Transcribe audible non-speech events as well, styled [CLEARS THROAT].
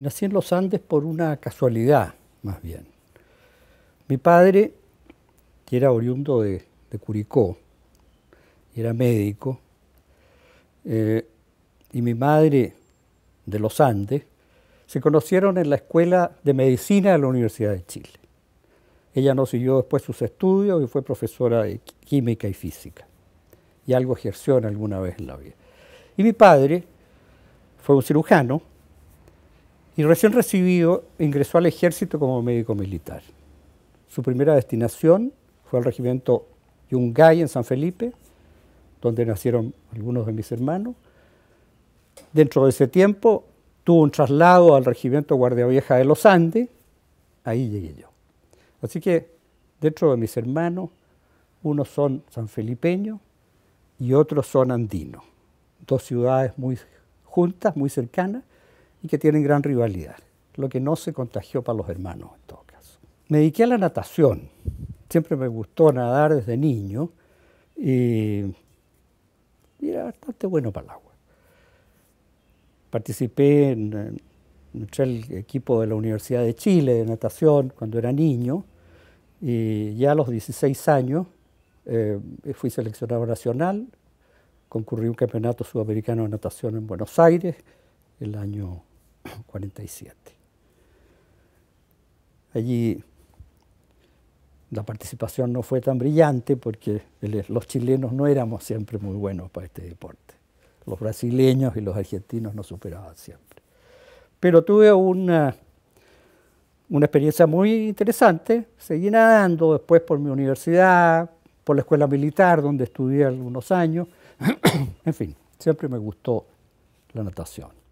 Nací en los Andes por una casualidad, más bien. Mi padre, que era oriundo de, Curicó, era médico, eh, y mi madre de los Andes, se conocieron en la Escuela de Medicina de la Universidad de Chile. Ella no siguió después sus estudios y fue profesora de química y física. Y algo ejerció en alguna vez en la vida. Y mi padre fue un cirujano y recién recibido ingresó al ejército como médico militar. Su primera destinación fue al regimiento Yungay en San Felipe, donde nacieron algunos de mis hermanos. Dentro de ese tiempo tuvo un traslado al regimiento Guardia Vieja de los Andes, ahí llegué yo. Así que dentro de mis hermanos, unos son sanfelipeños y otros son andinos, dos ciudades muy juntas, muy cercanas, y que tienen gran rivalidad, lo que no se contagió para los hermanos en todo caso. Me dediqué a la natación, siempre me gustó nadar desde niño y, era bastante bueno para el agua. Participé en, el equipo de la Universidad de Chile de natación cuando era niño y ya a los 16 años eh, fui seleccionado nacional, concurrí un campeonato sudamericano de natación en Buenos Aires el año 47. Allí la participación no fue tan brillante porque los chilenos no éramos siempre muy buenos para este deporte. Los brasileños y los argentinos nos superaban siempre. Pero tuve una, una experiencia muy interesante. Seguí nadando después por mi universidad, por la escuela militar donde estudié algunos años. [CLEARS THROAT] en fin, siempre me gustó la natación.